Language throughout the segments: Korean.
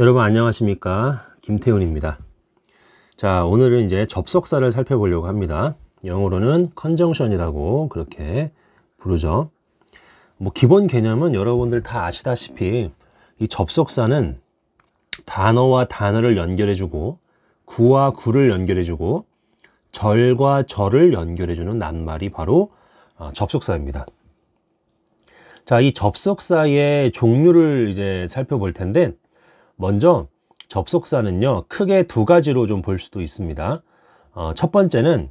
여러분 안녕하십니까 김태훈입니다 자 오늘은 이제 접속사를 살펴보려고 합니다 영어로는 컨정션이라고 그렇게 부르죠 뭐 기본 개념은 여러분들 다 아시다시피 이 접속사는 단어와 단어를 연결해주고 구와 구를 연결해주고 절과 절을 연결해주는 낱말이 바로 어, 접속사입니다 자, 이 접속사의 종류를 이제 살펴볼 텐데 먼저 접속사는요, 크게 두 가지로 좀 볼 수도 있습니다. 어, 첫 번째는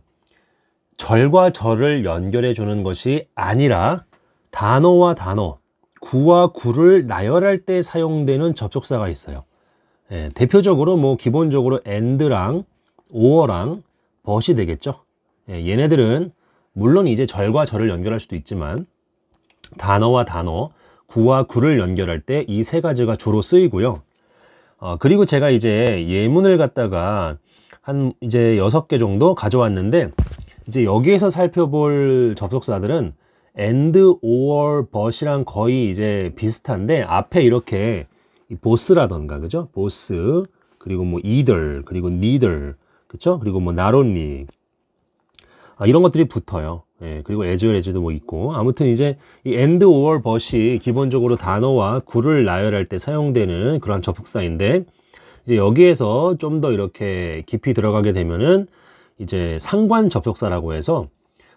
절과 절을 연결해 주는 것이 아니라 단어와 단어, 구와 구를 나열할 때 사용되는 접속사가 있어요. 예, 대표적으로 뭐 기본적으로 and랑 or랑 but이 되겠죠. 예, 얘네들은 물론 이제 절과 절을 연결할 수도 있지만 단어와 단어, 구와 구를 연결할 때 이 세 가지가 주로 쓰이고요. 어, 그리고 제가 이제 예문을 갖다가 한 이제 여섯 개 정도 가져왔는데 이제 여기에서 살펴볼 접속사들은 and, or, but이랑 거의 이제 비슷한데 앞에 이렇게 보스라던가 그죠? 보스 그리고 뭐 either 그리고 neither 그쵸? 그리고 뭐 not only 아, 이런 것들이 붙어요. 예, 그리고 as well as도 뭐 있고 아무튼 이제 이 and or but이 기본적으로 단어와 구를 나열할 때 사용되는 그런 접속사인데 이제 여기에서 좀 더 이렇게 깊이 들어가게 되면은 이제 상관 접속사라고 해서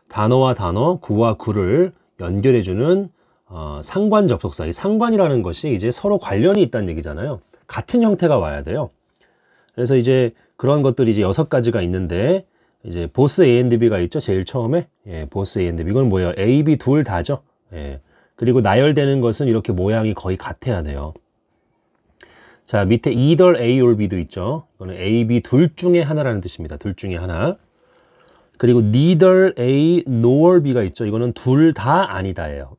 단어와 단어, 구와 구를 연결해주는 어, 상관 접속사. 이 상관이라는 것이 이제 서로 관련이 있다는 얘기잖아요. 같은 형태가 와야 돼요. 그래서 이제 그런 것들이 이제 여섯 가지가 있는데 이제 보스 a b 가 있죠. 제일 처음에 예, 보스 a b 이건 뭐예요? AB 둘 다죠. 예, 그리고 나열되는 것은 이렇게 모양이 거의 같아야 돼요. 자 밑에 either A or B도 있죠. 이거는 A, B 둘 중에 하나라는 뜻입니다. 둘 중에 하나. 그리고 neither A nor B가 있죠. 이거는 둘 다 아니다예요.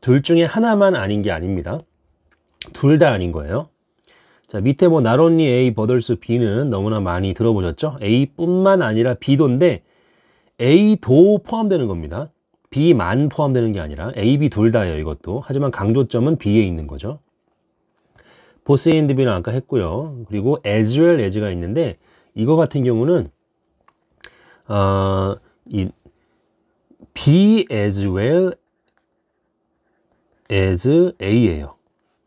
둘 중에 하나만 아닌 게 아닙니다. 둘 다 아닌 거예요. 자 밑에 뭐 나론니 only A but B는 너무나 많이 들어보셨죠? A뿐만 아니라 B도인데 A도 포함되는 겁니다. B만 포함되는 게 아니라 A, B 둘 다예요 이것도. 하지만 강조점은 B에 있는 거죠. 보스 앤드 비는 아까 했고요. 그리고 as well as가 있는데 이거 같은 경우는 어, 이 be as well as a예요.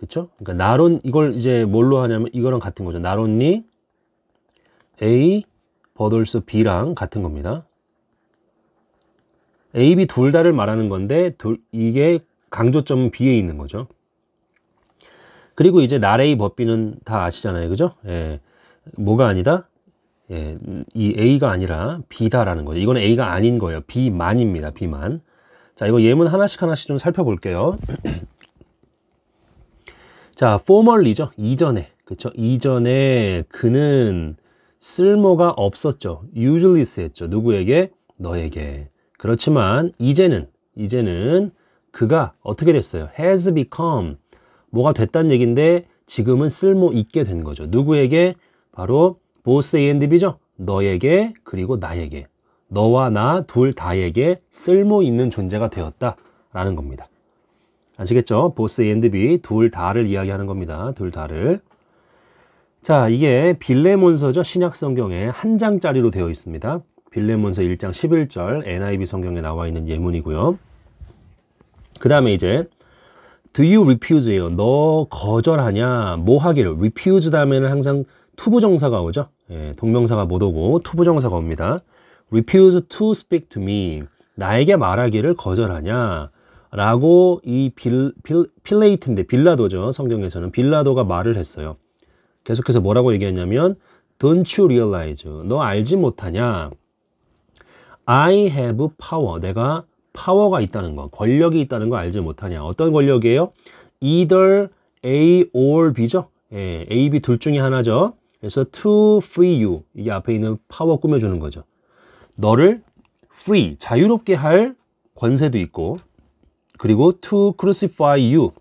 그쵸? 그러니까 나론 이걸 이제 뭘로 하냐면 이거랑 같은 거죠. 나론니 A 버돌스 B랑 같은 겁니다. A, B 둘 다를 말하는 건데 둘, 이게 강조점은 B에 있는 거죠. 그리고 이제 나레이 버비는 다 아시잖아요. 그죠? 예. 뭐가 아니다? 예, 이 A가 아니라 B다라는 거죠. 이건 A가 아닌 거예요. B만입니다. B만. 자, 이거 예문 하나씩 하나씩 좀 살펴볼게요. 자, formerly죠. 이전에. 그쵸? 이전에 그는 쓸모가 없었죠. u s e a l l s 쓰했죠 누구에게? 너에게. 그렇지만 이제는 이제는 그가 어떻게 됐어요? has become 뭐가 됐단 얘긴데 지금은 쓸모 있게 된 거죠. 누구에게? 바로 both A and B죠. 너에게 그리고 나에게 너와 나 둘 다에게 쓸모 있는 존재가 되었다라는 겁니다. 아시겠죠? 보스 and B 둘 다를 이야기하는 겁니다. 둘 다를. 자, 이게 빌레몬서죠. 신약 성경에 한 장짜리로 되어 있습니다. 빌레몬서 1장 11절 NIV 성경에 나와 있는 예문이고요. 그 다음에 이제 Do you refuse예요. 너 거절하냐? 뭐 하기를. refuse 다음에는 항상 투부정사가 오죠. 예, 동명사가 못 오고 투부정사가 옵니다. refuse to speak to me. 나에게 말하기를 거절하냐? 라고 이 빌, 빌, 필레이트인데 빌라도죠. 성경에서는 빌라도가 말을 했어요. 계속해서 뭐라고 얘기했냐면 Don't you realize? 너 알지 못하냐? I have power. 내가 파워가 있다는 거, 권력이 있다는 거 알지 못하냐? 어떤 권력이에요? Either A or B죠. 예, A, B 둘 중에 하나죠. 그래서 to free you 이게 앞에 있는 파워 꾸며주는 거죠. 너를 free 자유롭게 할 권세도 있고 그리고 to crucify you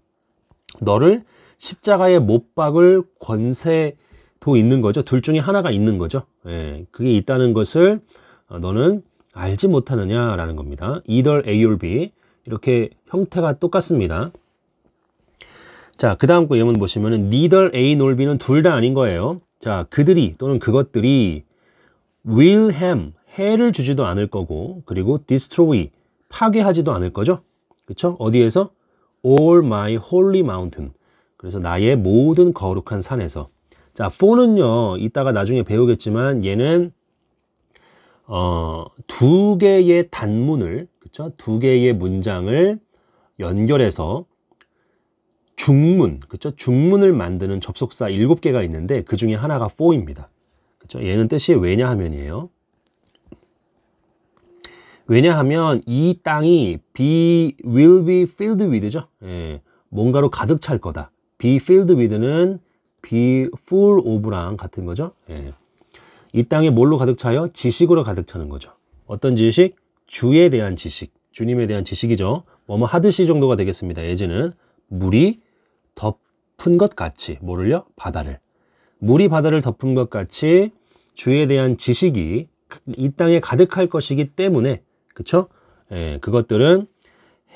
너를 십자가에 못 박을 권세도 있는 거죠. 둘 중에 하나가 있는 거죠. 예, 그게 있다는 것을 너는 알지 못하느냐라는 겁니다. either A or B 이렇게 형태가 똑같습니다. 자, 그 다음 거 예문 보시면 은 neither A nor B는 둘 다 아닌 거예요. 자, 그들이 또는 그것들이 will harm, 해를 주지도 않을 거고 그리고 destroy, 파괴하지도 않을 거죠. 그쵸? 어디에서? All my holy mountain. 그래서 나의 모든 거룩한 산에서. 자, for는요, 이따가 나중에 배우겠지만 얘는 어, 두 개의 단문을, 그쵸? 두 개의 문장을 연결해서 중문, 그쵸? 중문을 만드는 접속사 일곱 개가 있는데 그 중에 하나가 for입니다. 그쵸? 얘는 뜻이 왜냐 하면이에요. 왜냐하면 이 땅이 be, will be filled with죠. 예, 뭔가로 가득 찰 거다. be filled with는 be full of랑 같은 거죠. 예. 이 땅에 뭘로 가득 차요? 지식으로 가득 차는 거죠. 어떤 지식? 주에 대한 지식, 주님에 대한 지식이죠. 뭐뭐 하듯이 정도가 되겠습니다. 예제는 물이 덮은 것 같이 뭐를요? 바다를. 물이 바다를 덮은 것 같이 주에 대한 지식이 이 땅에 가득할 것이기 때문에 그쵸? 예, 그것들은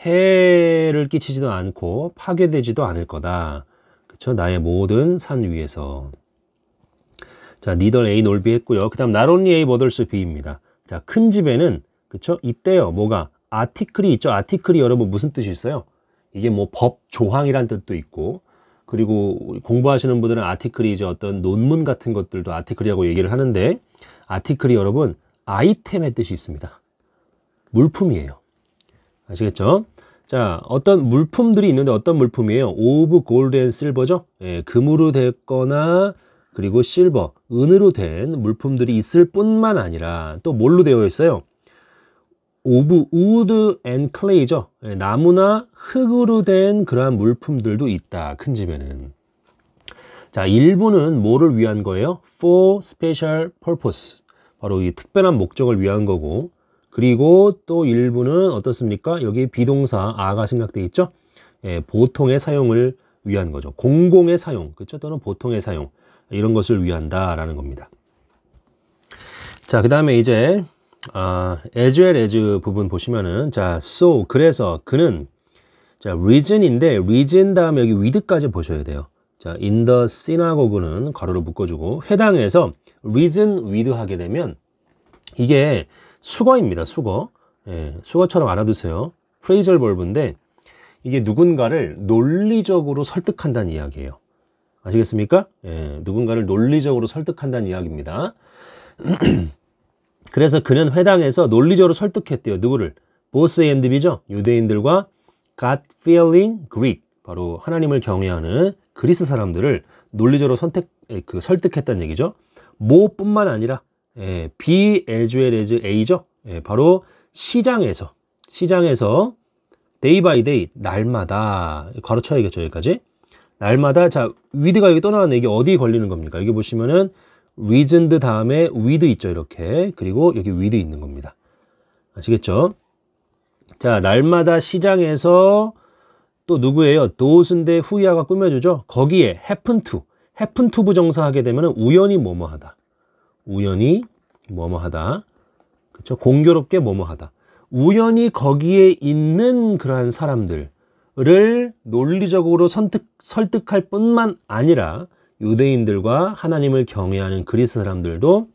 해를 끼치지도 않고 파괴되지도 않을 거다. 그쵸? 나의 모든 산 위에서. 자, 니덜 A 놀비 했고요. 그 다음 나론리 A 버덜스 B입니다. 자, 큰 집에는 그쵸? 있대요 뭐가? 아티클이 있죠. 아티클이 여러분 무슨 뜻이 있어요? 이게 뭐 법 조항이란 뜻도 있고 그리고 공부하시는 분들은 아티클이 이제 어떤 논문 같은 것들도 아티클이라고 얘기를 하는데 아티클이 여러분 아이템의 뜻이 있습니다. 물품이에요. 아시겠죠? 자, 어떤 물품들이 있는데 어떤 물품이에요? 오브 골드 앤 실버죠? 예, 금으로 됐거나 그리고 실버, 은으로 된 물품들이 있을 뿐만 아니라 또 뭘로 되어 있어요? 오브 우드 앤 클레이죠. 예, 나무나 흙으로 된 그러한 물품들도 있다. 큰 집에는. 자, 일부는 뭐를 위한 거예요? For special purpose. 바로 이 특별한 목적을 위한 거고 그리고 또 일부는 어떻습니까? 여기 비동사 아가 생각돼 있죠? 예, 보통의 사용을 위한 거죠. 공공의 사용, 그렇죠? 또는 보통의 사용 이런 것을 위한다라는 겁니다. 자, 그 다음에 이제 아, as well as 부분 보시면은 자, so 그래서 그는 자, reason인데 reason 다음에 여기 with까지 보셔야 돼요. 자, in the synagogue는 괄호로 묶어주고 회당에서 reason with 하게 되면 이게 수거입니다. 수거. 예, 수거처럼 알아두세요. 프레이절 벌브인데 이게 누군가를 논리적으로 설득한다는 이야기예요. 아시겠습니까? 예, 누군가를 논리적으로 설득한다는 이야기입니다. 그래서 그는 회당에서 논리적으로 설득했대요. 누구를? 보스 앤드비죠. 유대인들과 God-fearing Greek, 바로 하나님을 경외하는 그리스 사람들을 논리적으로 선택, 그 설득했다는 얘기죠. 뭐뿐만 아니라 예, be as well as A죠. 예, 바로 시장에서 시장에서 day by day 날마다 괄호 쳐야겠죠 여기까지 날마다 자 with가 여기 떠 나왔네 이게 어디 에 걸리는 겁니까 여기 보시면은 reasoned 다음에 with 있죠 이렇게 그리고 여기 with 있는 겁니다 아시겠죠 자 날마다 시장에서 또 누구예요 도스데 후이아가 꾸며주죠 거기에 happen to happen to 부정사 하게 되면 우연히 뭐뭐하다 우연히 뭐뭐하다 그렇죠? 공교롭게 뭐뭐하다 우연히 거기에 있는 그러한 사람들을 논리적으로 선택, 설득할 뿐만 아니라 유대인들과 하나님을 경외하는 그리스 사람들도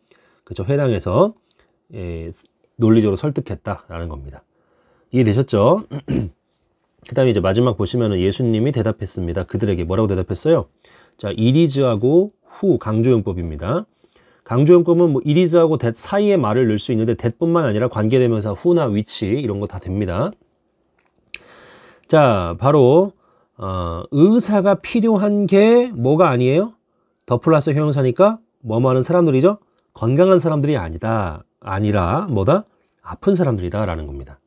그쵸 회당에서 예, 논리적으로 설득했다라는 겁니다. 이해되셨죠? 그 다음에 이제 마지막 보시면은 예수님이 대답했습니다. 그들에게 뭐라고 대답했어요? 자, 이리즈하고 후 강조용법입니다. 강조용법은 뭐 i s 하고 that 사이에 말을 넣을 수 있는데 that뿐만 아니라 관계대명사 후나 위치 이런 거 다 됩니다. 자, 바로 어, 의사가 필요한 게 뭐가 아니에요? 더 플러스 형용사니까 뭐뭐하는 사람들이죠? 건강한 사람들이 아니다. 아니라 뭐다? 아픈 사람들이다 라는 겁니다.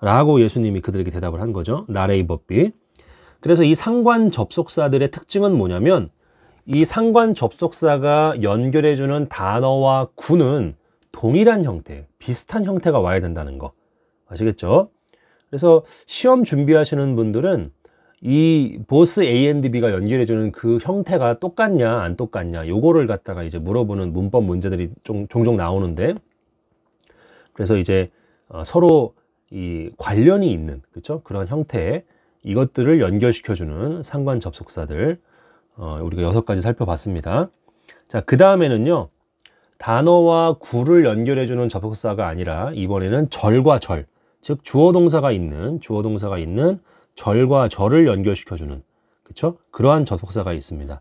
라고 예수님이 그들에게 대답을 한 거죠. 나레이법비. 그래서 이 상관 접속사들의 특징은 뭐냐면 이 상관 접속사가 연결해주는 단어와 구는 동일한 형태, 비슷한 형태가 와야 된다는 거 아시겠죠? 그래서 시험 준비하시는 분들은 이 보스 ANDB가 연결해주는 그 형태가 똑같냐 안 똑같냐 요거를 갖다가 이제 물어보는 문법 문제들이 종, 종종 나오는데 그래서 이제 어, 서로 이 관련이 있는 그렇죠 그런 형태의 이것들을 연결시켜주는 상관 접속사들 어, 우리가 여섯 가지 살펴봤습니다. 자, 그 다음에는요. 단어와 구를 연결해주는 접속사가 아니라 이번에는 절과 절, 즉 주어 동사가 있는 주어 동사가 있는 절과 절을 연결시켜주는 그쵸 그러한 접속사가 있습니다.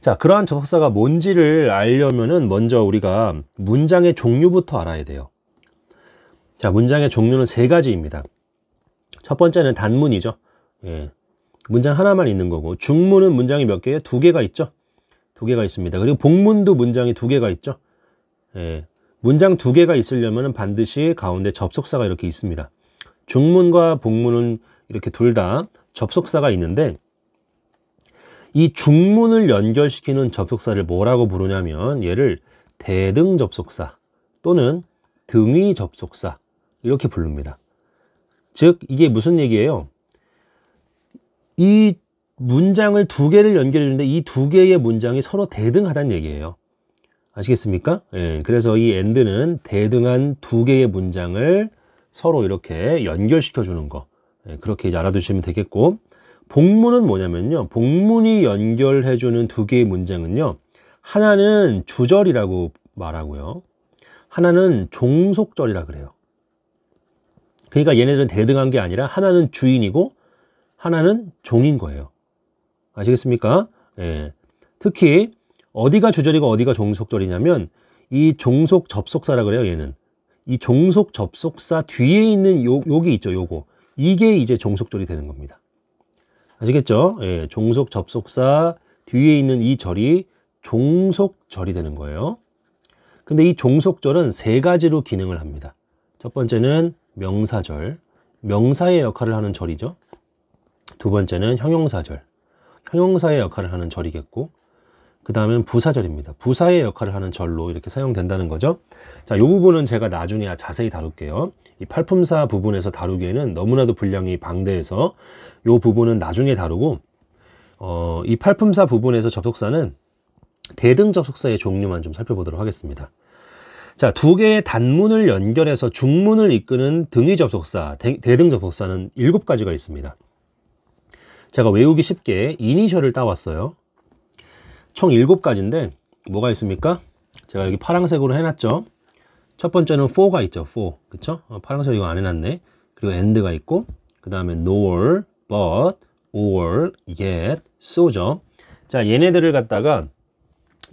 자, 그러한 접속사가 뭔지를 알려면은 먼저 우리가 문장의 종류부터 알아야 돼요. 자, 문장의 종류는 세 가지입니다. 첫 번째는 단문이죠. 예, 문장 하나만 있는 거고 중문은 문장이 몇 개예요? 두 개가 있죠. 두 개가 있습니다. 그리고 복문도 문장이 두 개가 있죠. 예, 문장 두 개가 있으려면 반드시 가운데 접속사가 이렇게 있습니다. 중문과 복문은 이렇게 둘 다 접속사가 있는데 이 중문을 연결시키는 접속사를 뭐라고 부르냐면 얘를 대등 접속사 또는 등위 접속사 이렇게 부릅니다. 즉 이게 무슨 얘기예요? 이 문장을 두 개를 연결해 주는데 이 두 개의 문장이 서로 대등하다는 얘기예요. 아시겠습니까? 예, 그래서 이 and는 대등한 두 개의 문장을 서로 이렇게 연결시켜 주는 거. 예, 그렇게 이제 알아두시면 되겠고 복문은 뭐냐면요. 복문이 연결해 주는 두 개의 문장은요. 하나는 주절이라고 말하고요. 하나는 종속절이라 그래요. 그러니까 얘네들은 대등한 게 아니라 하나는 주인이고 하나는 종인 거예요. 아시겠습니까? 예. 특히 어디가 주절이고 어디가 종속절이냐면 이 종속 접속사라 그래요. 얘는 이 종속 접속사 뒤에 있는 요, 요게 있죠. 요거 이게 이제 종속절이 되는 겁니다. 아시겠죠? 예, 종속 접속사 뒤에 있는 이 절이 종속절이 되는 거예요. 근데 이 종속절은 세 가지로 기능을 합니다. 첫 번째는 명사절, 명사의 역할을 하는 절이죠. 두 번째는 형용사절. 형용사의 역할을 하는 절이겠고 그 다음엔 부사절입니다. 부사의 역할을 하는 절로 이렇게 사용된다는 거죠. 자, 이 부분은 제가 나중에 자세히 다룰게요. 이 팔품사 부분에서 다루기에는 너무나도 분량이 방대해서 이 부분은 나중에 다루고 어, 이 팔품사 부분에서 접속사는 대등 접속사의 종류만 좀 살펴보도록 하겠습니다. 자, 두 개의 단문을 연결해서 중문을 이끄는 등위 접속사, 대, 대등 접속사는 일곱 가지가 있습니다. 제가 외우기 쉽게 이니셜을 따왔어요. 총 7가지인데 뭐가 있습니까? 제가 여기 파란색으로 해놨죠. 첫 번째는 4가 있죠. 4 그쵸? 아, 어, 파란색 이거 안 해놨네. 그리고 end가 있고 그 다음에 nor, but, or, yet, so죠. 자 얘네들을 갖다가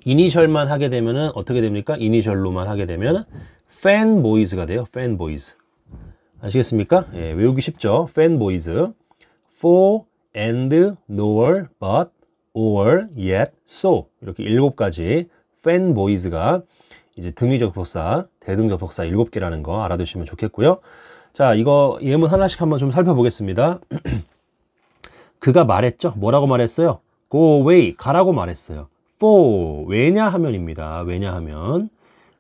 이니셜만 하게 되면은 어떻게 됩니까? 이니셜로만 하게 되면 FAN b o y s 가 돼요. FAN BOYS 아시겠습니까? 예, 외우기 쉽죠? FAN BOYS 4 and, nor, but, or, yet, so 이렇게 일곱 가지 fanboys가 이제 등위 접속사, 대등 접속사 일곱 개라는 거 알아두시면 좋겠고요. 자, 이거 예문 하나씩 한번 좀 살펴보겠습니다. 그가 말했죠. 뭐라고 말했어요? go away, 가라고 말했어요. for, 왜냐 하면입니다. 왜냐 하면,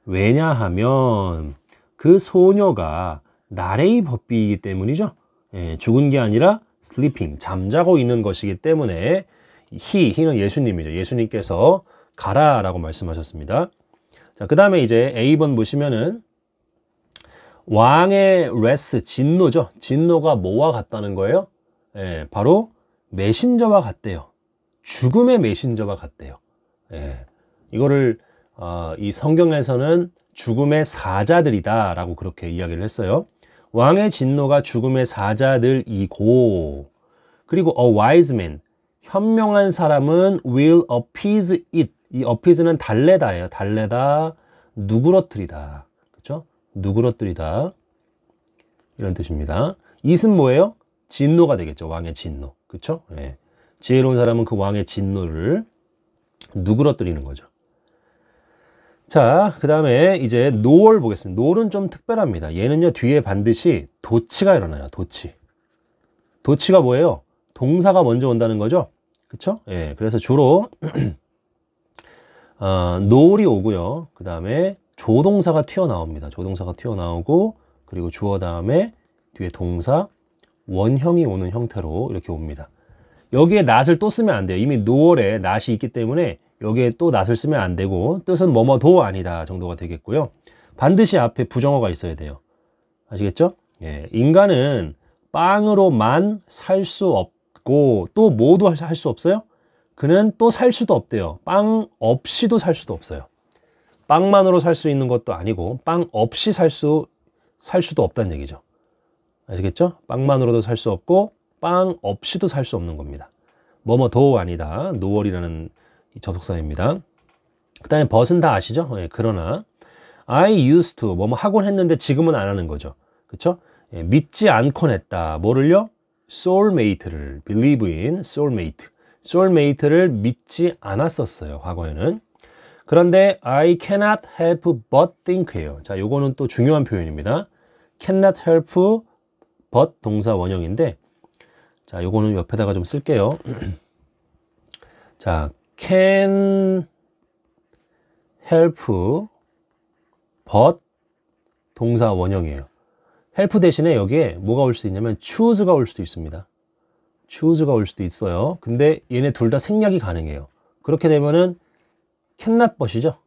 왜냐 하면 그 소녀가 나레이 법비이기 때문이죠. 예, 죽은 게 아니라 sleeping, 잠자고 있는 것이기 때문에 he, he는 예수님이죠. 예수님께서 가라 라고 말씀하셨습니다. 자, 그 다음에 이제 A번 보시면은 왕의 레스, 진노죠. 진노가 뭐와 같다는 거예요? 예, 바로 메신저와 같대요. 죽음의 메신저와 같대요. 예, 이거를 어, 이 성경에서는 죽음의 사자들이다 라고 그렇게 이야기를 했어요. 왕의 진노가 죽음의 사자들이고 그리고 a wise man 현명한 사람은 will appease it 이 appease는 달래다예요 달래다 누그러뜨리다 그렇죠 누그러뜨리다 이런 뜻입니다 이은 뭐예요 진노가 되겠죠 왕의 진노 그렇죠 예. 지혜로운 사람은 그 왕의 진노를 누그러뜨리는 거죠 자, 그 다음에 이제 노을 보겠습니다. 노을은 좀 특별합니다. 얘는요, 뒤에 반드시 도치가 일어나요. 도치. 도치가 뭐예요? 동사가 먼저 온다는 거죠. 그쵸? 예, 그래서 주로 어, 노을이 오고요. 그 다음에 조동사가 튀어나옵니다. 조동사가 튀어나오고 그리고 주어 다음에 뒤에 동사, 원형이 오는 형태로 이렇게 옵니다. 여기에 낫을 또 쓰면 안 돼요. 이미 노을에 낫이 있기 때문에 여기에 또 낫을 쓰면 안 되고 뜻은 뭐뭐도 아니다 정도가 되겠고요. 반드시 앞에 부정어가 있어야 돼요. 아시겠죠? 예, 인간은 빵으로만 살 수 없고 또 뭐도 할수 없어요? 그는 또 살 수도 없대요. 빵 없이도 살 수도 없어요. 빵만으로 살 수 있는 것도 아니고 빵 없이 살 수 살 수도 없다는 얘기죠. 아시겠죠? 빵만으로도 살 수 없고 빵 없이도 살 수 없는 겁니다. 뭐뭐 도 아니다. 노월이라는 접속사입니다. 그 다음에 벗은 다 아시죠? 예, 그러나 I used to 뭐뭐 뭐 하곤 했는데 지금은 안 하는 거죠. 그렇죠? 예, 믿지 않곤 했다. 뭐를요? soulmate를 believe in soulmate. soulmate를 믿지 않았었어요. 과거에는. 그런데 I cannot help but think예요. 자, 요거는 또 중요한 표현입니다. cannot help but 동사 원형인데 자, 요거는 옆에다가 좀 쓸게요. 자, can help but 동사 원형이에요. help 대신에 여기에 뭐가 올 수 있냐면 choose가 올 수도 있습니다. choose가 올 수도 있어요. 근데 얘네 둘 다 생략이 가능해요. 그렇게 되면은 cannot but이죠.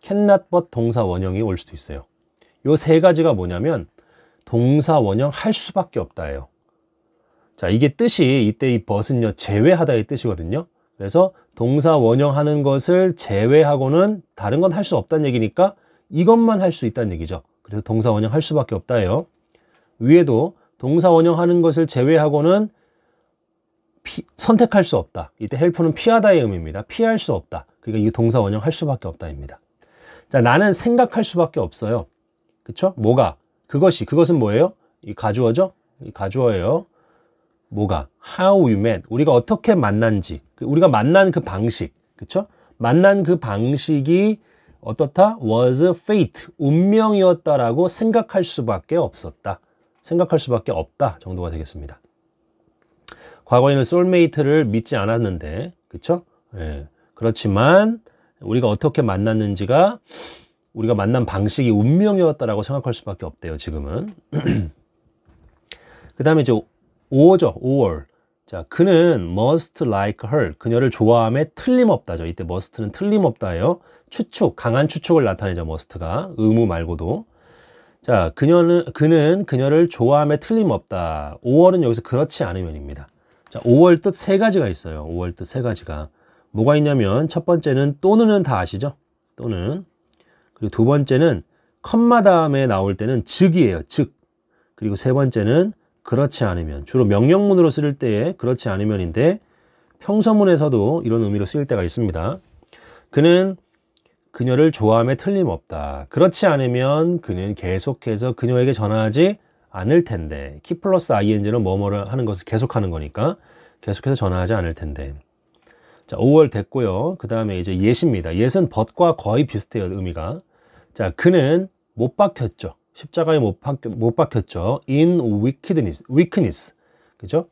cannot but 동사 원형이 올 수도 있어요. 요 세 가지가 뭐냐면 동사 원형 할 수밖에 없다예요. 자, 이게 뜻이 이때 이 but은요. 제외하다의 뜻이거든요. 그래서 동사 원형하는 것을 제외하고는 다른 건 할 수 없다는 얘기니까 이것만 할 수 있다는 얘기죠. 그래서 동사 원형 할 수밖에 없다예요. 위에도 동사 원형하는 것을 제외하고는 피, 선택할 수 없다. 이때 헬프는 피하다의 의미입니다. 피할 수 없다. 그러니까 이 동사 원형 할 수밖에 없다입니다. 자, 나는 생각할 수밖에 없어요. 그쵸? 뭐가? 그것이, 그것은 뭐예요? 이 가주어죠? 이 가주어예요. 뭐가 how we met 우리가 어떻게 만난지 그 우리가 만난 그 방식 그쵸 만난 그 방식이 어떻다 was fate 운명이었다라고 생각할 수밖에 없었다 생각할 수밖에 없다 정도가 되겠습니다 과거에는 솔메이트를 믿지 않았는데 그쵸 예, 그렇지만 우리가 어떻게 만났는지가 우리가 만난 방식이 운명이었다라고 생각할 수밖에 없대요 지금은 그 다음에 이제 5월죠. 5월. 자, 그는 must like her. 그녀를 좋아함에 틀림없다죠. 이때 must는 틀림없다예요. 추측, 강한 추측을 나타내죠. must가. 의무 말고도. 자, 그녀는, 그는 그녀를 좋아함에 틀림없다. 5월은 여기서 그렇지 않으면입니다. 자, 5월 뜻 세 가지가 있어요. 5월 뜻 세 가지가. 뭐가 있냐면, 첫 번째는 또는은 다 아시죠? 또는. 그리고 두 번째는 컴마 다음에 나올 때는 즉이에요. 즉. 그리고 세 번째는 그렇지 않으면 주로 명령문으로 쓸 때에 그렇지 않으면인데 평서문에서도 이런 의미로 쓰일 때가 있습니다. 그는 그녀를 좋아함에 틀림없다. 그렇지 않으면 그는 계속해서 그녀에게 전하지 않을 텐데 키 플러스 ing는 뭐뭐를 하는 것을 계속하는 거니까 계속해서 전하지 않을 텐데 자 5월 됐고요. 그 다음에 이제 예시입니다. 예시는 벗과 거의 비슷해요. 의미가 자 그는 못 박혔죠. 십자가에 못, 박, 못 박혔죠. In wickedness, weakness, 그죠?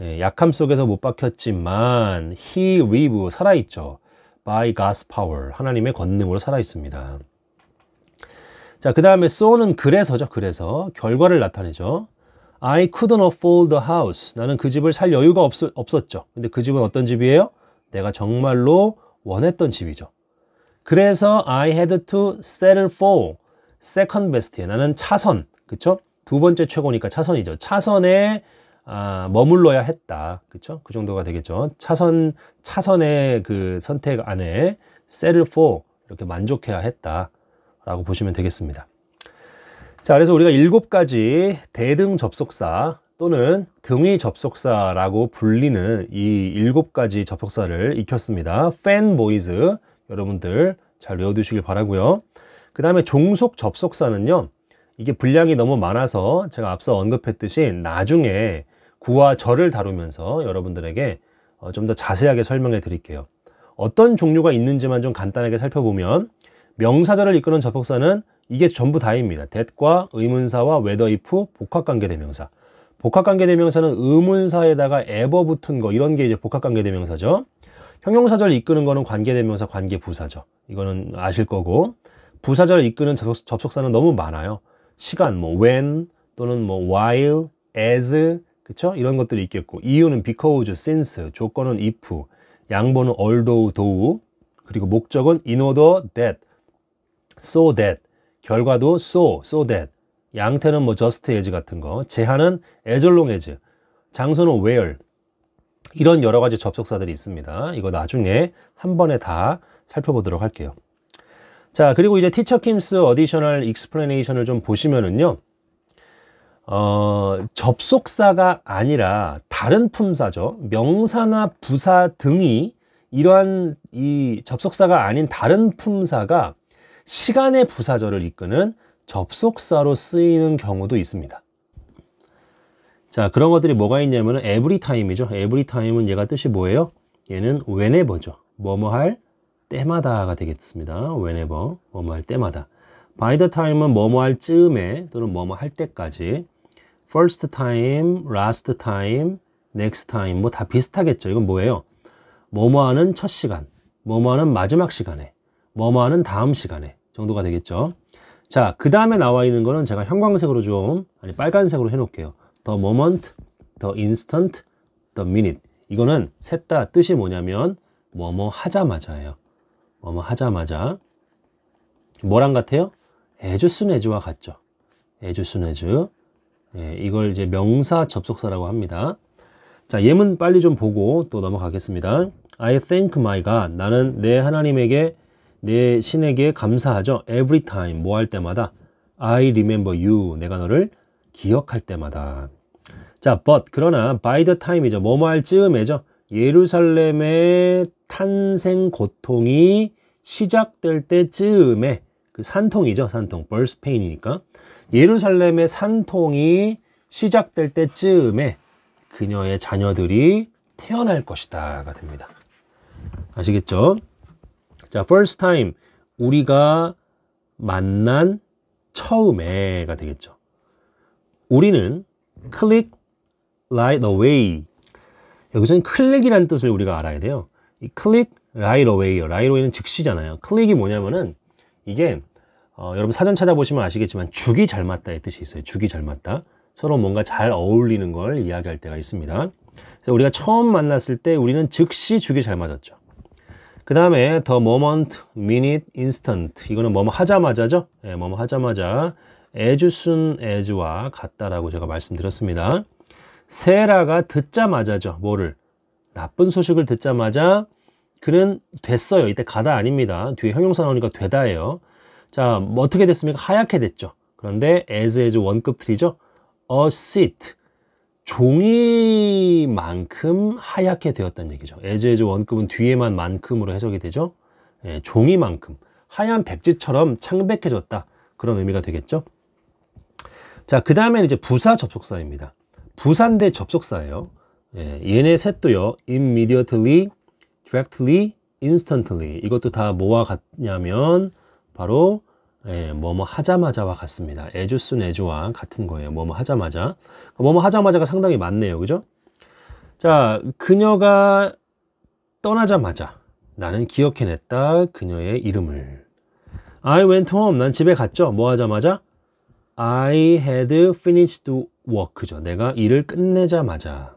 예, 약함 속에서 못 박혔지만 he live 살아있죠. By God's power, 하나님의 권능으로 살아있습니다. 자, 그 다음에 so는 그래서죠. 그래서 결과를 나타내죠. I couldn't a f o r d the house. 나는 그 집을 살 여유가 없, 없었죠. 근데 그 집은 어떤 집이에요? 내가 정말로 원했던 집이죠. 그래서 I had to settle for. 세컨 베스트에 나는 차선 그쵸 두 번째 최고니까 차선이죠 차선에 아, 머물러야 했다 그쵸 그 정도가 되겠죠 차선 차선의 그 선택 안에 셀을 4 이렇게 만족해야 했다 라고 보시면 되겠습니다 자 그래서 우리가 일곱 가지 대등 접속사 또는 등위 접속사라고 불리는 이 일곱 가지 접속사를 익혔습니다 팬보이즈 여러분들 잘 외워두시길 바라고요 그 다음에 종속 접속사는요. 이게 분량이 너무 많아서 제가 앞서 언급했듯이 나중에 구와 절을 다루면서 여러분들에게 어, 좀더 자세하게 설명해 드릴게요. 어떤 종류가 있는지만 좀 간단하게 살펴보면 명사절을 이끄는 접속사는 이게 전부 다입니다. that과 의문사와 whether, if, 복합관계대명사. 복합관계대명사는 의문사에다가 ever 붙은 거 이런 게 이제 복합관계대명사죠. 형용사절 이끄는 거는 관계대명사, 관계부사죠. 이거는 아실 거고 부사절을 이끄는 접속, 사는 너무 많아요. 시간, 뭐 when 또는 뭐 while, as, 그쵸? 이런 것들이 있겠고 이유는 because, since, 조건은 if, 양보는 although, though, 그리고 목적은 in order that, so that, 결과도 so, so that, 양태는 뭐 just as 같은 거, 제한은 as long as, 장소는 where, 이런 여러 가지 접속사들이 있습니다. 이거 나중에 한 번에 다 살펴보도록 할게요. 자, 그리고 이제 티처 킴스 어디셔널 익스플레네이션을 좀 보시면은요. 어, 접속사가 아니라 다른 품사죠. 명사나 부사 등이 이러한 이 접속사가 아닌 다른 품사가 시간의 부사절을 이끄는 접속사로 쓰이는 경우도 있습니다. 자, 그런 것들이 뭐가 있냐면은 every 이죠에브리타임은 얘가 뜻이 뭐예요? 얘는 whenever죠. 뭐뭐 할 때마다가 되겠습니다. whenever 뭐뭐 할 때마다 by the time은 뭐뭐 할 즈음에 또는 뭐뭐 할 때까지 first time, last time, next time 뭐 다 비슷하겠죠. 이건 뭐예요? 뭐뭐 하는 첫 시간, 뭐뭐 하는 마지막 시간에, 뭐뭐 하는 다음 시간에 정도가 되겠죠. 자, 그 다음에 나와 있는 거는 제가 형광색으로 좀, 아니 빨간색으로 해놓을게요. the moment, the instant, the minute. 이거는 셋 다 뜻이 뭐냐면 뭐뭐 하자마자예요. 뭐 하자마자 뭐랑 같아요? 에주스네즈와 같죠. 에주스네즈. 예, 이걸 이제 명사 접속사라고 합니다. 자, 예문 빨리 좀 보고 또 넘어가겠습니다. I thank my God. 나는 내 하나님에게 내 신에게 감사하죠. Every time 뭐 할 때마다 I remember you. 내가 너를 기억할 때마다. 자, but 그러나 by the time이죠. 뭐뭐 할 즈음에죠. 예루살렘의 탄생 고통이 시작될 때쯤에 그 산통이죠, 산통. 벌스 페인이니까. 예루살렘의 산통이 시작될 때쯤에 그녀의 자녀들이 태어날 것이다가 됩니다. 아시겠죠? 자, first time 우리가 만난 처음에가 되겠죠. 우리는 click right away. 여기서는 클릭이라는 뜻을 우리가 알아야 돼요. 이 클릭 라이로웨이 away요. right 는 즉시잖아요. 클릭이 뭐냐면은 이게 어, 여러분 사전 찾아보시면 아시겠지만 죽이 잘 맞다의 뜻이 있어요. 죽이 잘 맞다. 서로 뭔가 잘 어울리는 걸 이야기할 때가 있습니다. 그래서 우리가 처음 만났을 때 우리는 즉시 죽이 잘 맞았죠. 그 다음에 the moment, minute, instant 이거는 뭐뭐 하자마자죠. 예, 뭐 뭐 하자마자 as soon as와 같다라고 제가 말씀드렸습니다. 세라가 듣자마자죠. 뭐를? 나쁜 소식을 듣자마자 그는 됐어요. 이때 가다 아닙니다. 뒤에 형용사 나오니까 되다예요. 자, 뭐 어떻게 됐습니까? 하얗게 됐죠. 그런데 as as 원급 틀리죠 a seat 종이만큼 하얗게 되었다는 얘기죠. as as 원급은 뒤에만 만큼으로 해석이 되죠. 예, 종이만큼 하얀 백지처럼 창백해졌다 그런 의미가 되겠죠. 자, 그 다음에 이제 부사 접속사입니다. 부산대 접속사예요. 예, 얘네 셋도요. immediately, directly, instantly 이것도 다 뭐와 같냐면 바로 예, 뭐 뭐 하자마자와 같습니다. 에주스 네주와 같은 거예요. 뭐뭐 하자마자. 뭐뭐 하자마자가 상당히 많네요. 그죠? 자, 그녀가 떠나자마자 나는 기억해냈다. 그녀의 이름을. I went home. 난 집에 갔죠. 뭐 하자마자? I had finished work죠. 내가 일을 끝내자마자.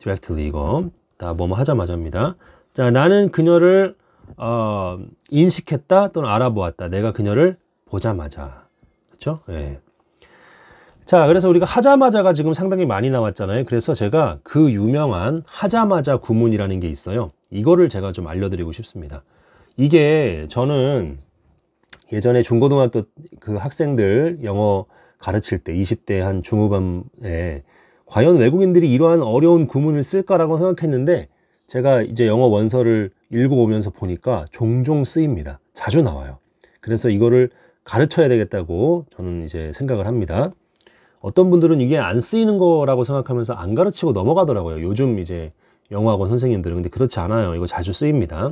directly 이거 다 뭐뭐 하자마자입니다. 자, 나는 그녀를 어, 인식했다 또는 알아보았다. 내가 그녀를 보자마자. 그렇죠? 예. 자, 그래서 우리가 하자마자가 지금 상당히 많이 나왔잖아요. 그래서 제가 그 유명한 하자마자 구문이라는 게 있어요. 이거를 제가 좀 알려드리고 싶습니다. 이게 저는 예전에 중고등학교 그 학생들 영어 가르칠 때 20대 한 중후반에 과연 외국인들이 이러한 어려운 구문을 쓸까라고 생각했는데 제가 이제 영어 원서를 읽어오면서 보니까 종종 쓰입니다. 자주 나와요. 그래서 이거를 가르쳐야 되겠다고 저는 이제 생각을 합니다. 어떤 분들은 이게 안 쓰이는 거라고 생각하면서 안 가르치고 넘어가더라고요. 요즘 이제 영어학원 선생님들은 근데 그렇지 않아요. 이거 자주 쓰입니다.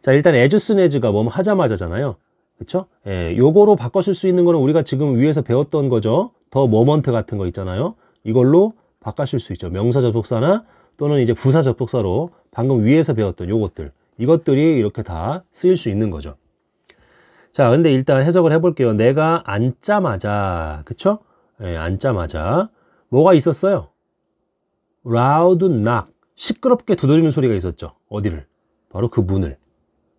자 일단 as soon as가 뭐뭐 하자마자잖아요. 그쵸? 예, 요거로 바꿔 쓸수 있는 거는 우리가 지금 위에서 배웠던 거죠. 더 모먼트 같은 거 있잖아요. 이걸로 바꿔실 수 있죠. 명사 접속사나 또는 이제 부사 접속사로 방금 위에서 배웠던 요것들 이것들이 이렇게 다 쓰일 수 있는 거죠. 자, 근데 일단 해석을 해볼게요. 내가 앉자마자, 그쵸? 예, 앉자마자 뭐가 있었어요? loud knock, 시끄럽게 두드리는 소리가 있었죠. 어디를? 바로 그 문을.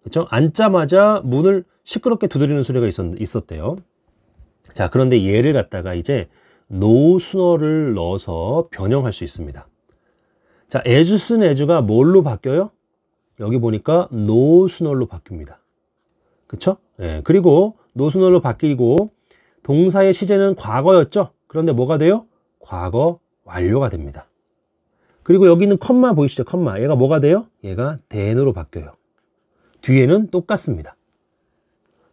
그렇죠? 앉자마자 문을 시끄럽게 두드리는 소리가 있었, 대요자 그런데 얘를 갖다가 이제 노순어를 넣어서 변형할 수 있습니다. 자 에즈 쓴에주가 뭘로 바뀌어요? 여기 보니까 노순어로 바뀝니다. 그렇죠? 예, 그리고 노순어로 바뀌고 동사의 시제는 과거였죠? 그런데 뭐가 돼요? 과거 완료가 됩니다. 그리고 여기 있는 컴마 보이시죠? 컴마. 얘가 뭐가 돼요? 얘가 된으로 바뀌어요. 뒤에는 똑같습니다.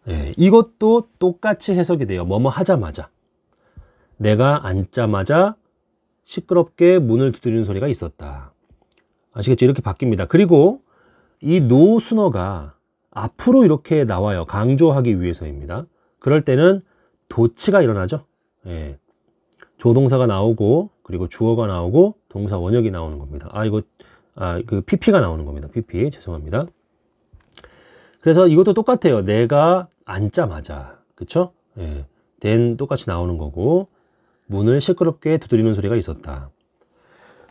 예, 이것도 똑같이 해석이 돼요. 뭐뭐 하자마자. 내가 앉자마자 시끄럽게 문을 두드리는 소리가 있었다. 아시겠죠? 이렇게 바뀝니다. 그리고 이 노순어가 앞으로 이렇게 나와요. 강조하기 위해서입니다. 그럴 때는 도치가 일어나죠. 예. 조동사가 나오고 그리고 주어가 나오고 동사 원역이 나오는 겁니다. 아 이거 아그 PP가 나오는 겁니다. PP 죄송합니다. 그래서 이것도 똑같아요. 내가 앉자마자. 그쵸? 예. 된 똑같이 나오는 거고 문을 시끄럽게 두드리는 소리가 있었다.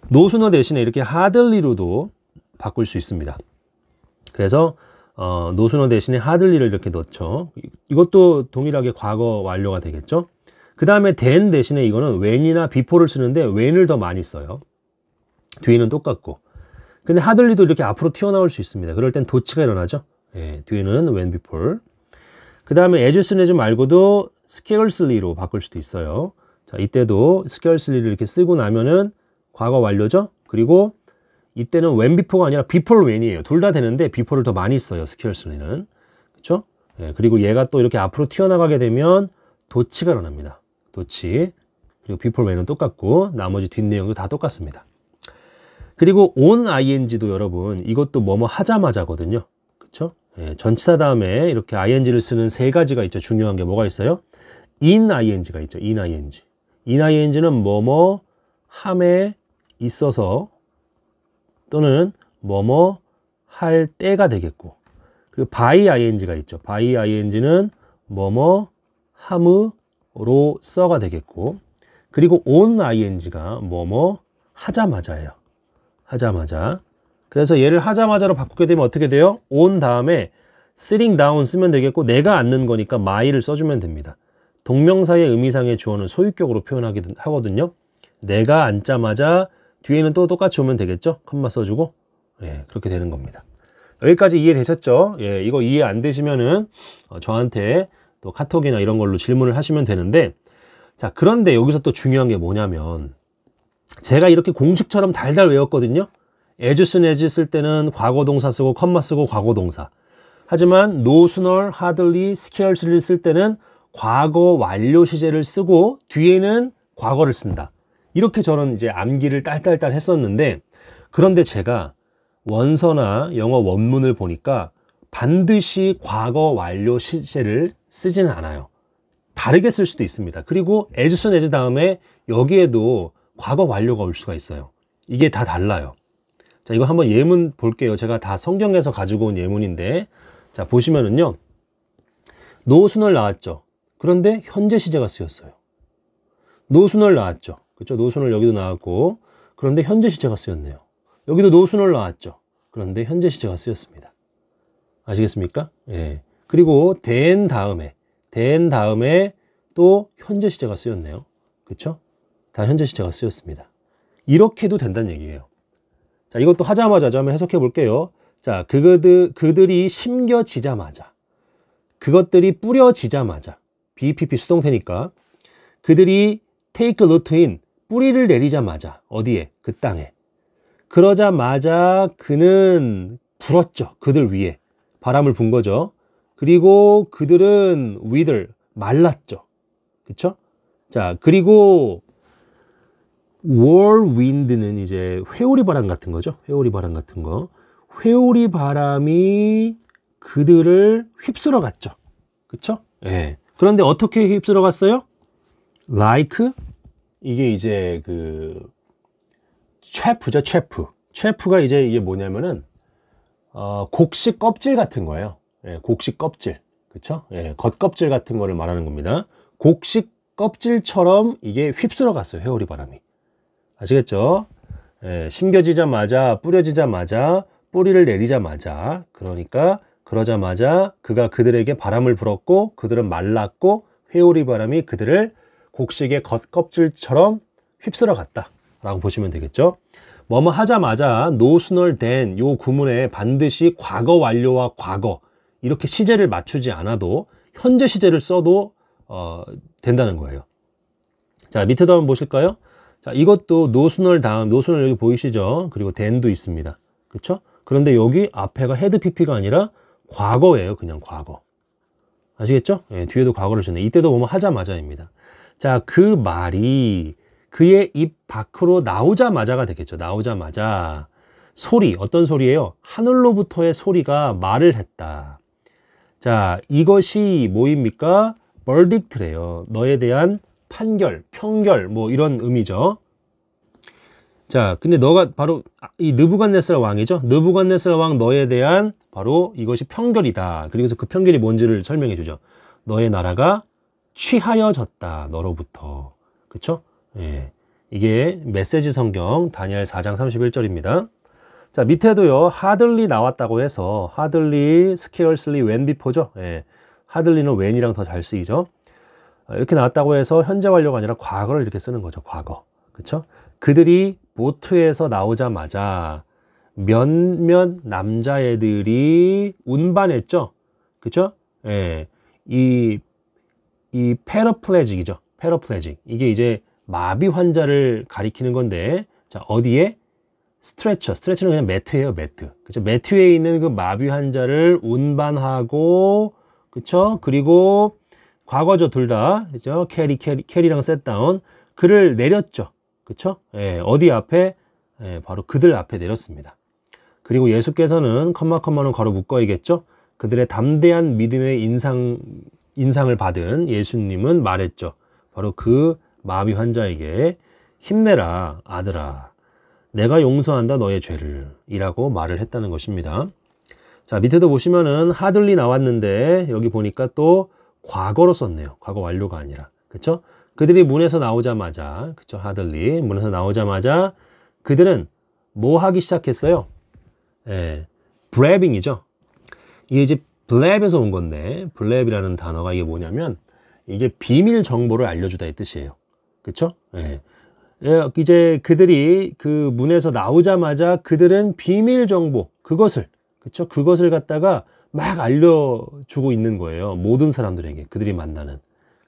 노순어 대신에 이렇게 하들리로도 바꿀 수 있습니다. 그래서 어, 노순어 대신에 하들리를 이렇게 넣죠. 이것도 동일하게 과거 완료가 되겠죠. 그 다음에 된 대신에 이거는 w 이나비포를 쓰는데 w 을더 많이 써요. 뒤에는 똑같고. 근데 하들리도 이렇게 앞으로 튀어나올 수 있습니다. 그럴 땐 도치가 일어나죠. 예, 뒤에는 when before. 그 다음에 as soon as 말고도 scarcely로 바꿀 수도 있어요. 자, 이때도 scarcely를 이렇게 쓰고 나면은 과거 완료죠. 그리고 이때는 when before가 아니라 before when이에요. 둘 다 되는데 before를 더 많이 써요. scarcely는. 그렇죠? 예, 그리고 얘가 또 이렇게 앞으로 튀어나가게 되면 도치가 일어납니다. 도치. 그리고 before when은 똑같고 나머지 뒷내용도 다 똑같습니다. 그리고 on ing도 여러분 이것도 뭐뭐 하자마자거든요. 그렇죠? 예, 전치사 다음에 이렇게 ing를 쓰는 세 가지가 있죠. 중요한 게 뭐가 있어요? in ing가 있죠. in ing. in ing는 뭐뭐 함에 있어서 또는 뭐뭐 할 때가 되겠고 그리고 by ing가 있죠. by ing는 뭐뭐 함으로써가 되겠고 그리고 on ing가 뭐뭐 하자마자예요. 하자마자 그래서 얘를 하자마자로 바꾸게 되면 어떻게 돼요? 온 다음에 sitting down 쓰면 되겠고 내가 앉는 거니까 my를 써주면 됩니다. 동명사의 의미상의 주어는 소유격으로 표현하거든요. 내가 앉자마자 뒤에는 또 똑같이 오면 되겠죠? 컴마 써주고 예, 그렇게 되는 겁니다. 여기까지 이해되셨죠? 예, 이거 이해 안 되시면은 어, 저한테 또 카톡이나 이런 걸로 질문을 하시면 되는데 자 그런데 여기서 또 중요한 게 뭐냐면 제가 이렇게 공식처럼 달달 외웠거든요. 에 s 슨에즈쓸 때는 과거 동사 쓰고 컴마 쓰고 과거 동사. 하지만 노스널 하들리 스 r 어 a r 를쓸 때는 과거 완료 시제를 쓰고 뒤에는 과거를 쓴다. 이렇게 저는 이제 암기를 딸딸딸 했었는데 그런데 제가 원서나 영어 원문을 보니까 반드시 과거 완료 시제를 쓰지는 않아요. 다르게 쓸 수도 있습니다. 그리고 에 s 슨 에즈 다음에 여기에도 과거 완료가 올 수가 있어요. 이게 다 달라요. 자, 이거 한번 예문 볼게요. 제가 다 성경에서 가지고 온 예문인데 자, 보시면은요. 노순을 나왔죠. 그런데 현재 시제가 쓰였어요. 노순을 나왔죠. 그렇죠? 노순을 여기도 나왔고 그런데 현재 시제가 쓰였네요. 여기도 노순을 나왔죠. 그런데 현재 시제가 쓰였습니다. 아시겠습니까? 예. 그리고 된 다음에 된 다음에 또 현재 시제가 쓰였네요. 그렇죠? 다 현재 시제가 쓰였습니다. 이렇게도 된다는 얘기예요. 자, 이것도 하자마자 자, 한번 해석해 볼게요. 자, 그들, 그들이 심겨지자마자, 그것들이 뿌려지자마자, BPP 수동태니까, 그들이 take root in, 뿌리를 내리자마자, 어디에? 그 땅에. 그러자마자 그는 불었죠. 그들 위에. 바람을 분 거죠. 그리고 그들은 위들, 말랐죠. 그쵸? 자, 그리고 War wind는 이제 회오리 바람 같은 거죠. 회오리 바람 같은 거. 회오리 바람이 그들을 휩쓸어 갔죠. 그쵸? 예. 그런데 어떻게 휩쓸어 갔어요? Like 이게 이제 그 체프죠, 체프. 체프가 이제 이게 뭐냐면은 어, 곡식 껍질 같은 거예요. 예, 곡식 껍질. 그쵸? 예, 겉껍질 같은 거를 말하는 겁니다. 곡식 껍질처럼 이게 휩쓸어 갔어요. 회오리 바람이. 아시겠죠? 예, 심겨지자마자 뿌려지자마자 뿌리를 내리자마자 그러니까 그러자마자 그가 그들에게 바람을 불었고 그들은 말랐고 회오리 바람이 그들을 곡식의 겉껍질처럼 휩쓸어 갔다 라고 보시면 되겠죠 뭐뭐 하자마자 노순월된 요 구문에 반드시 과거 완료와 과거 이렇게 시제를 맞추지 않아도 현재 시제를 써도 어, 된다는 거예요 자 밑에도 한번 보실까요 자, 이것도 노순을 다음, 노순을 여기 보이시죠? 그리고 댄도 있습니다. 그렇죠? 그런데 여기 앞에가 헤드 PP가 아니라 과거예요. 그냥 과거. 아시겠죠? 예, 뒤에도 과거를 쓰네. 이때도 보면 하자마자입니다. 자, 그 말이 그의 입 밖으로 나오자마자가 되겠죠. 나오자마자. 소리, 어떤 소리예요? 하늘로부터의 소리가 말을 했다. 자, 이것이 뭐입니까? 벌딕트래요. 너에 대한 판결, 평결 뭐 이런 의미죠. 자, 근데 너가 바로 이 느부갓네살 왕이죠. 느부갓네살 왕 너에 대한 바로 이것이 평결이다. 그리고서 그 평결이 뭔지를 설명해 주죠. 너의 나라가 취하여졌다. 너로부터. 그렇죠? 예. 이게 메시지 성경 다니엘 4장 31절입니다. 자, 밑에도요. 하들리 나왔다고 해서 하들리 스케얼슬리 웬 비포죠. 예. 하들리는 웬이랑 더 잘 쓰이죠. 어, 이렇게 나왔다고 해서 현재 완료가 아니라 과거를 이렇게 쓰는 거죠. 과거. 그렇죠? 그들이 보트에서 나오자마자 몇몇 남자애들이 운반했죠. 그렇죠? 예. 이이 패러플레직이죠. 패러플레직. 이게 이제 마비 환자를 가리키는 건데 자, 어디에 스트레처. 스트레처는 그냥 매트예요, 매트. 그렇죠? 매트에 있는 그 마비 환자를 운반하고 그쵸 그리고 과거죠 둘 다. 그죠? 캐리 캐리 캐리랑 셋다운 그를 내렸죠. 그쵸? 예, 어디 앞에 예, 바로 그들 앞에 내렸습니다. 그리고 예수께서는 컴마 컴마는 걸어 묶어이겠죠. 그들의 담대한 믿음의 인상 인상을 받은 예수님은 말했죠. 바로 그 마비 환자에게 힘내라 아들아 내가 용서한다 너의 죄를 이라고 말을 했다는 것입니다. 자 밑에도 보시면은 하들리 나왔는데 여기 보니까 또 과거로 썼네요. 과거 완료가 아니라. 그쵸 그들이 문에서 나오자마자 그쵸 하들리 문에서 나오자마자 그들은 뭐 하기 시작했어요? 예. 브랩빙이죠. 이게 이제 블랩에서 온 건데 블랩이라는 단어가 이게 뭐냐면 이게 비밀 정보를 알려주다 이 뜻이에요. 그쵸죠 예. 예. 이제 그들이 그 문에서 나오자마자 그들은 비밀 정보 그것을 그쵸 그것을 갖다가 막 알려주고 있는 거예요. 모든 사람들에게 그들이 만나는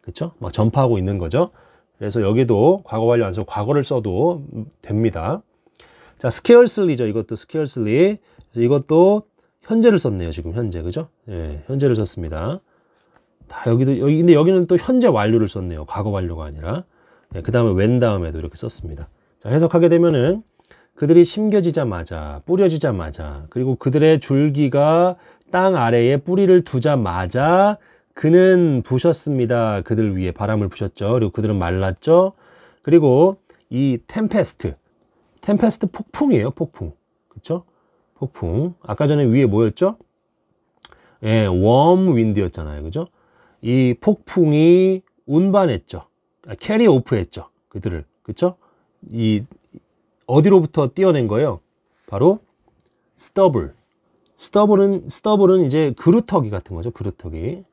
그렇죠? 막 전파하고 있는 거죠. 그래서 여기도 과거 완료 안쓰 과거를 써도 됩니다. 자, 스케어슬리죠 이것도 스케어슬리. 이것도 현재를 썼네요. 지금 현재 그죠? 예, 현재를 썼습니다. 다 여기도 여기 근데 여기는 또 현재 완료를 썼네요. 과거 완료가 아니라 예, 그 다음에 웬 다음에도 이렇게 썼습니다. 자, 해석하게 되면은 그들이 심겨지자마자 뿌려지자마자 그리고 그들의 줄기가 땅 아래에 뿌리를 두자마자 그는 부셨습니다. 그들 위에 바람을 부셨죠. 그리고 그들은 말랐죠. 그리고 이 템페스트, 템페스트 폭풍이에요. 폭풍, 그렇죠? 폭풍. 아까 전에 위에 뭐였죠? 예, 웜 윈드였잖아요. 그죠? 이 폭풍이 운반했죠. 아, 캐리 오프했죠. 그들을. 그쵸? 이, 어디로부터 띄어낸 거예요? 바로 스더블. 스터블은 스더블은 이제 그루터기 같은 거죠. 그루터기.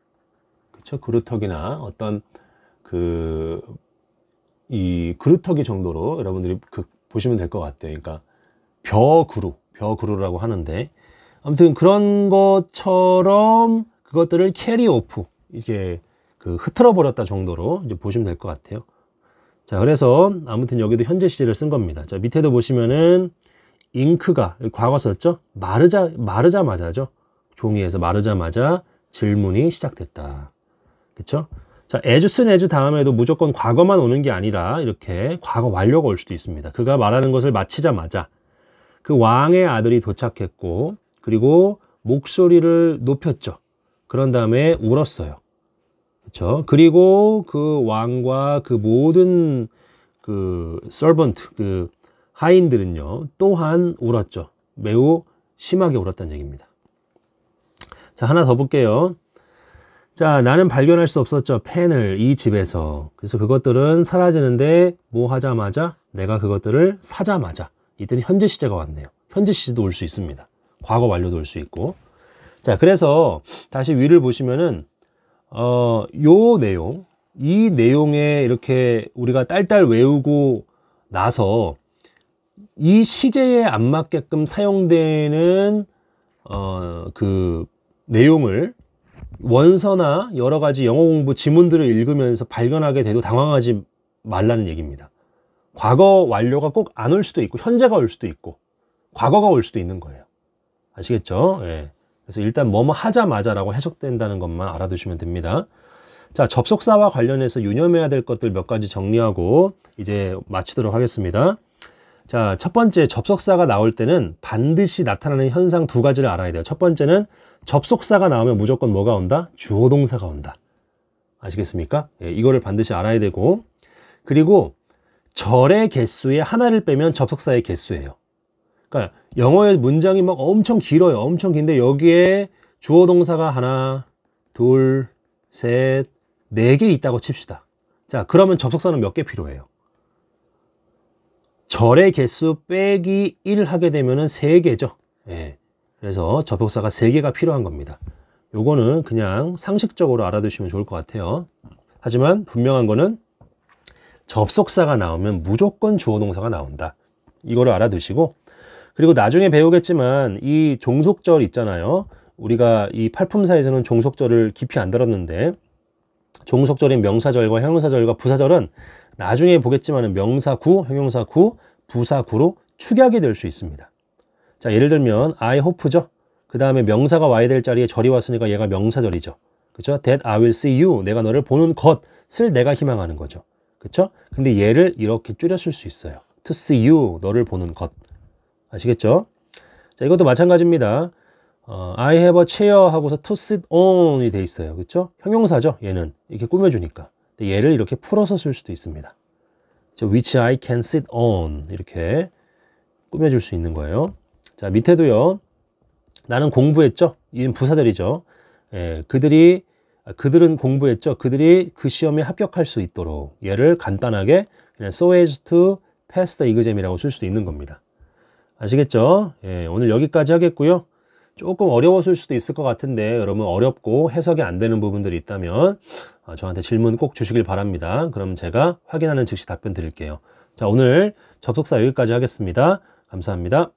그렇죠? 그루터기나 어떤 그 이 그루터기 정도로 여러분들이 그 보시면 될 것 같아요. 그러니까 벼그루, 벼그루라고 하는데 아무튼 그런 것처럼 그것들을 캐리오프 이게 그 흐트러 버렸다 정도로 이제 보시면 될 것 같아요. 자, 그래서 아무튼 여기도 현재 시제를 쓴 겁니다. 자, 밑에도 보시면은 잉크가 과거 썼죠? 마르자 마르자마자죠. 종이에서 마르자마자 질문이 시작됐다. 그쵸 자, as 쓴 as 다음에도 무조건 과거만 오는 게 아니라 이렇게 과거 완료가 올 수도 있습니다. 그가 말하는 것을 마치자마자 그 왕의 아들이 도착했고 그리고 목소리를 높였죠. 그런 다음에 울었어요. 그쵸 그리고 그 왕과 그 모든 그 서번트 그 하인들은요 또한 울었죠. 매우 심하게 울었다는 얘기입니다. 자 하나 더 볼게요. 자 나는 발견할 수 없었죠. 펜을 이 집에서 그래서 그것들은 사라지는데 뭐 하자마자 내가 그것들을 사자마자 이때는 현재 시제가 왔네요. 현재 시제도 올 수 있습니다. 과거 완료도 올 수 있고 자 그래서 다시 위를 보시면은 어요 내용 이 내용에 이렇게 우리가 딸딸 외우고 나서 이 시제에 안 맞게끔 사용되는 어, 그 내용을 원서나 여러 가지 영어 공부 지문들을 읽으면서 발견하게 돼도 당황하지 말라는 얘기입니다. 과거 완료가 꼭 안 올 수도 있고 현재가 올 수도 있고 과거가 올 수도 있는 거예요. 아시겠죠? 예. 그래서 일단 뭐뭐 하자마자라고 해석된다는 것만 알아두시면 됩니다. 자, 접속사와 관련해서 유념해야 될 것들 몇 가지 정리하고 이제 마치도록 하겠습니다. 자, 첫 번째 접속사가 나올 때는 반드시 나타나는 현상 두 가지를 알아야 돼요. 첫 번째는 접속사가 나오면 무조건 뭐가 온다? 주어 동사가 온다. 아시겠습니까? 예, 이거를 반드시 알아야 되고 그리고 절의 개수에 하나를 빼면 접속사의 개수예요. 그러니까 영어의 문장이 막 엄청 길어요. 엄청 긴데 여기에 주어 동사가 하나, 둘, 셋, 네 개 있다고 칩시다. 자, 그러면 접속사는 몇 개 필요해요? 절의 개수 빼기 1 하게 되면은 3개죠. 예. 그래서 접속사가 3개가 필요한 겁니다. 요거는 그냥 상식적으로 알아두시면 좋을 것 같아요. 하지만 분명한 거는 접속사가 나오면 무조건 주어동사가 나온다. 이거를 알아두시고 그리고 나중에 배우겠지만 이 종속절 있잖아요. 우리가 이 팔품사에서는 종속절을 깊이 안들었는데 종속절인 명사절과 형용사절과 부사절은 나중에 보겠지만 명사구, 형용사구, 부사구로 축약이 될 수 있습니다. 자, 예를 들면 I hope죠. 그 다음에 명사가 와야 될 자리에 절이 왔으니까 얘가 명사절이죠. 그쵸죠 That I will see you. 내가 너를 보는 것을 내가 희망하는 거죠. 그쵸 그렇죠? 근데 얘를 이렇게 줄였을 수 있어요. To see you. 너를 보는 것. 아시겠죠? 자, 이것도 마찬가지입니다. 어, I have a chair 하고서 to sit on이 돼 있어요. 그쵸 형용사죠. 얘는 이렇게 꾸며주니까. 얘를 이렇게 풀어서 쓸 수도 있습니다. 저 which I can sit on 이렇게 꾸며줄 수 있는 거예요. 자 밑에도요. 나는 공부했죠. 이는 부사들이죠. 예, 그들이 그들은 공부했죠. 그들이 그 시험에 합격할 수 있도록 얘를 간단하게 그냥 so as to pass the exam이라고 쓸 수도 있는 겁니다. 아시겠죠? 예, 오늘 여기까지 하겠고요. 조금 어려웠을 수도 있을 것 같은데 여러분 어렵고 해석이 안 되는 부분들이 있다면 아, 저한테 질문 꼭 주시길 바랍니다. 그럼 제가 확인하는 즉시 답변 드릴게요. 자 오늘 접속사 여기까지 하겠습니다. 감사합니다.